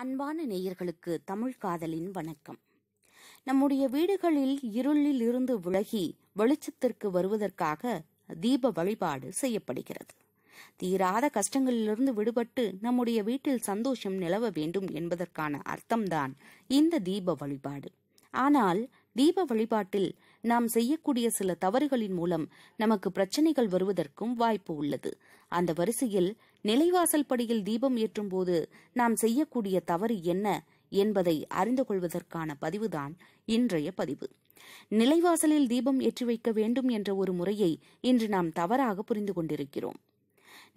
அன்பான நேயர்களுக்கு தமிழ் காதலின் வணக்கம் நம்முடைய வீடுகளில் இருளில் இருந்து விலகி வெளிச்சத்திற்கு வருவதற்காக தீப வழிபாடு செய்யப்படுகிறது தீராத கஷ்டங்களிலிருந்து விடுபட்டு நம்முடைய வீட்டில் சந்தோஷம் நிலவ வேண்டும் என்பதற்கான அர்த்தம்தான் இந்த தீப வழிபாடு ஆனால் தீப வழிபாட்டில் நாம் செய்யக்கூடிய சில தவறுகளின் மூலம் நமக்கு பிரச்சனைகள் வருவதற்கும் வாய்ப்பு உள்ளது அந்த வரிசையில் நிலைவாசல் படியில் தீபம் ஏற்றும் போது நாம் செய்யக்கூடிய தவறு என்ன என்பதை அறிந்து கொள்வதற்கான பதிவுதான் இன்றைய பதிவு நிலைவாசலில் தீபம் ஏற்றி வைக்க வேண்டும் என்ற ஒரு முறையை இன்று நாம் தவறாக புரிந்து கொண்டிருக்கிறோம்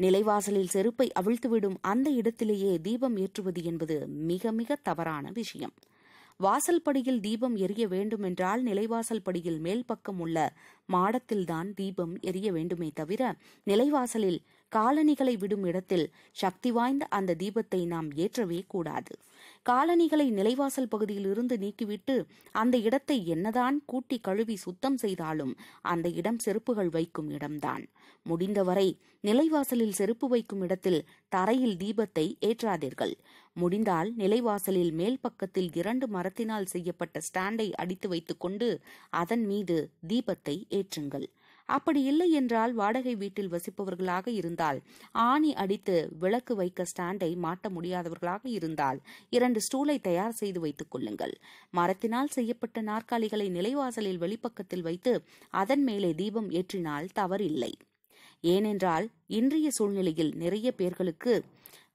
நிலைவாசலில் செருப்பை அவிழ்த்துவிடும் அந்த இடத்திலேயே தீபம் ஏற்றுவது என்பது மிக மிக தவறான விஷயம் வாசல் படியில் தீபம் எரிய வேண்டுமென்றால் நிலைவாசல் படியில் மேல் பக்கம் உள்ள மாடத்தில்தான் தீபம் எரிய வேண்டுமே தவிர நிலைவாசலில் காலணிகளை விடும் இடத்தில் சக்தி வாய்ந்த அந்த தீபத்தை நாம் ஏற்றவே கூடாது காலணிகளை நிலைவாசல் பகுதியில் இருந்து நீக்கிவிட்டு அந்த இடத்தை என்னதான் கூட்டி கழுவி சுத்தம் செய்தாலும் அந்த இடம் செருப்புகள் வைக்கும் இடம்தான் முடிந்தவரை நிலைவாசலில் செருப்பு வைக்கும் இடத்தில் தரையில் தீபத்தை ஏற்றாதீர்கள் முடிந்தால் நிலைவாசலில் மேல் பக்கத்தில் இரண்டு மரத்தினால் செய்யப்பட்ட ஸ்டாண்டை அடித்து வைத்துக்கொண்டு அதன் மீது தீபத்தை ஏற்றுங்கள் அப்படி இல்லை என்றால் வாடகை வீட்டில் வசிப்பவர்களாக இருந்தால் ஆணி அடித்து விளக்கு வைக்க ஸ்டாண்டை மாட்ட முடியாதவர்களாக இருந்தால் இரண்டு ஸ்டூலை தயார் செய்து வைத்துக் கொள்ளுங்கள் மரத்தினால் செய்யப்பட்ட நாற்காலிகளை நிலைவாசலில் வெளிப்பக்கத்தில் வைத்து அதன் மேலே தீபம் ஏற்றினால் தவறில்லை ஏனென்றால் இன்றைய சூழ்நிலையில் நிறைய பேர்களுக்கு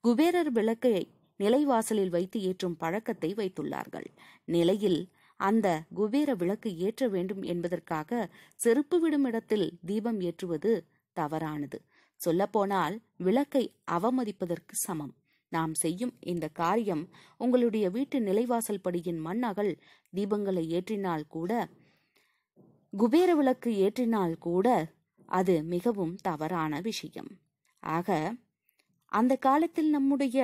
குபேரர் விளக்கை நிலைவாசலில் வைத்து ஏற்றும் பழக்கத்தை வைத்துள்ளார்கள் நிலையில் அந்த குபேர விளக்கு ஏற்ற வேண்டும் என்பதற்காக செருப்பு விடும் இடத்தில் தீபம் ஏற்றுவது தவறானது சொல்லப்போனால் விளக்கை அவமதிப்பதற்கு சமம் நாம் செய்யும் இந்த காரியம் உங்களுடைய வீட்டு நிலைவாசல் படியின் மண்ணகல் தீபங்களை ஏற்றினால் கூட குபேர விளக்கு ஏற்றினால் கூட அது மிகவும் தவறான விஷயம் ஆக அந்த காலத்தில் நம்முடைய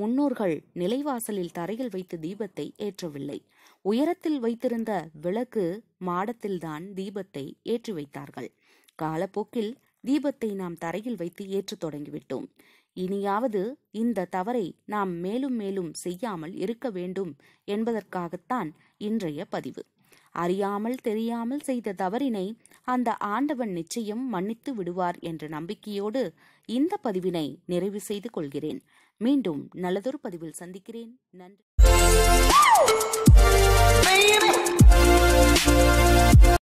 முன்னோர்கள் நிலைவாசலில் தரையில் வைத்து தீபத்தை ஏற்றவில்லை உயரத்தில் வைத்திருந்த விளக்கு மாடத்தில்தான் தீபத்தை ஏற்றி வைத்தார்கள் காலப்போக்கில் தீபத்தை நாம் தரையில் வைத்து ஏற்றத் தொடங்கிவிட்டோம் இனியாவது இந்த தவறை நாம் மேலும் மேலும் செய்யாமல் இருக்க வேண்டும் என்பதற்காகத்தான் இன்றைய பதிவு அறியாமல் தெரியாமல் செய்த தவறினை அந்த ஆண்டவன் நிச்சயம் மன்னித்து விடுவார் என்ற நம்பிக்கையோடு இந்த பதிவினை நிறைவு செய்து கொள்கிறேன் மீண்டும் நல்லதொரு பதிவில் சந்திக்கிறேன் நன்றி